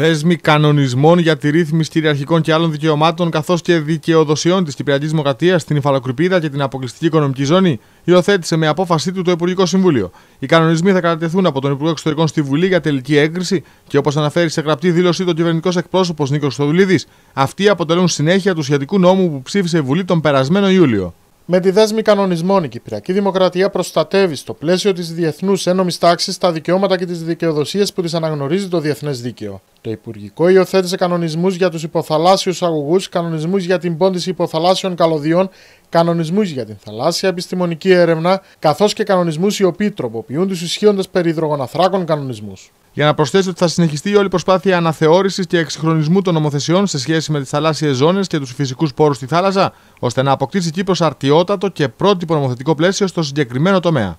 Δέσμη κανονισμών για τη ρύθμιση κυριαρχικών και άλλων δικαιωμάτων καθώς και δικαιοδοσιών της Κυπριακής Δημοκρατίας στην Ιφαλοκρηπίδα και την αποκλειστική οικονομική ζώνη, υιοθέτησε με απόφασή του το Υπουργικό Συμβούλιο. Οι κανονισμοί θα κατατεθούν από τον Υπουργό Εξωτερικών στη Βουλή για τελική έγκριση και όπως αναφέρει σε γραπτή δήλωσή του κυβερνητικός εκπρόσωπος Νίκος Στοδουλίδη, αυτοί αποτελούν συνέχεια του σχετικού νόμου που ψήφισε η Βουλή τον περασμένο Ιούλιο. Με τη δέσμη κανονισμών, η Κυπριακή Δημοκρατία προστατεύει στο πλαίσιο της διεθνούς ένωμης τάξης τα δικαιώματα και τις δικαιοδοσίες που τι αναγνωρίζει το διεθνές δίκαιο. Το Υπουργικό υιοθέτησε κανονισμούς για τους υποθαλάσσιους αγωγούς, κανονισμούς για την πόντιση υποθαλάσσιων καλωδιών, κανονισμούς για την θαλάσσια επιστημονική έρευνα, καθώς και κανονισμούς οι οποίοι τροποποιούν τους ισχύοντες περί υδρογοναθράκων κανονισμούς. Για να προσθέσω ότι θα συνεχιστεί η όλη προσπάθεια αναθεώρησης και εξυγχρονισμού των νομοθεσιών σε σχέση με τις θαλάσσιες ζώνες και τους φυσικούς πόρους στη θάλασσα, ώστε να αποκτήσει Κύπρος αρτιότατο και πρότυπο νομοθετικό πλαίσιο στο συγκεκριμένο τομέα.